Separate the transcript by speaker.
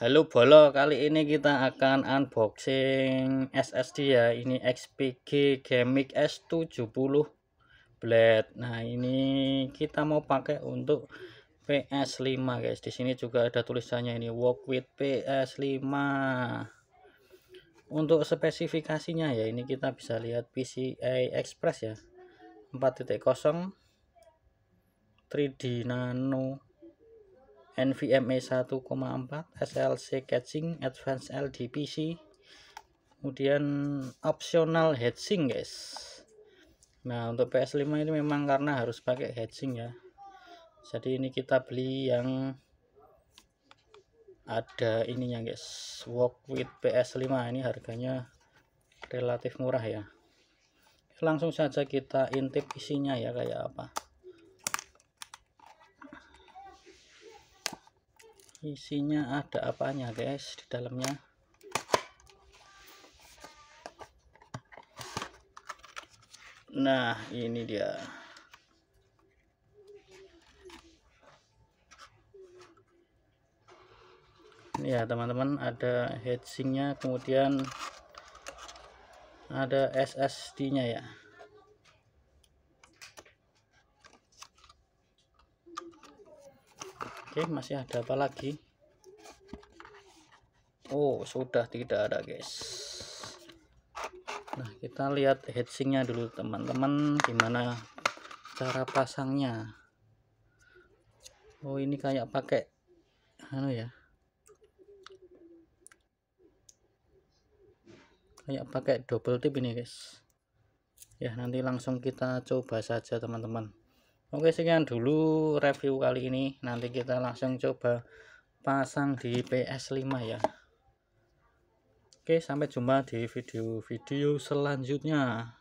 Speaker 1: Halo Bolo, kali ini kita akan unboxing SSD ya. Ini XPG Gaming S70 Blade. Nah, ini kita mau pakai untuk PS5 guys. Di sini juga ada tulisannya ini work with PS5. Untuk spesifikasinya ya, ini kita bisa lihat PCI Express ya. 4.0 3D Nano NVMe 1,4 SLC catching advanced LDPC kemudian optional heatsink guys nah untuk PS5 ini memang karena harus pakai heatsink ya jadi ini kita beli yang ada ininya guys walk with PS5 ini harganya relatif murah ya langsung saja kita intip isinya ya kayak apa isinya ada apanya guys di dalamnya nah ini dia ya teman-teman ada heatsinknya kemudian ada SSD nya ya Oke, masih ada apa lagi? Oh, sudah tidak ada, guys. Nah, kita lihat headsingnya dulu, teman-teman. Gimana cara pasangnya? Oh, ini kayak pakai anu ya. Kayak pakai double tip ini, guys. Ya, nanti langsung kita coba saja, teman-teman. Oke sekian dulu review kali ini nanti kita langsung coba pasang di PS5 ya Oke sampai jumpa di video-video selanjutnya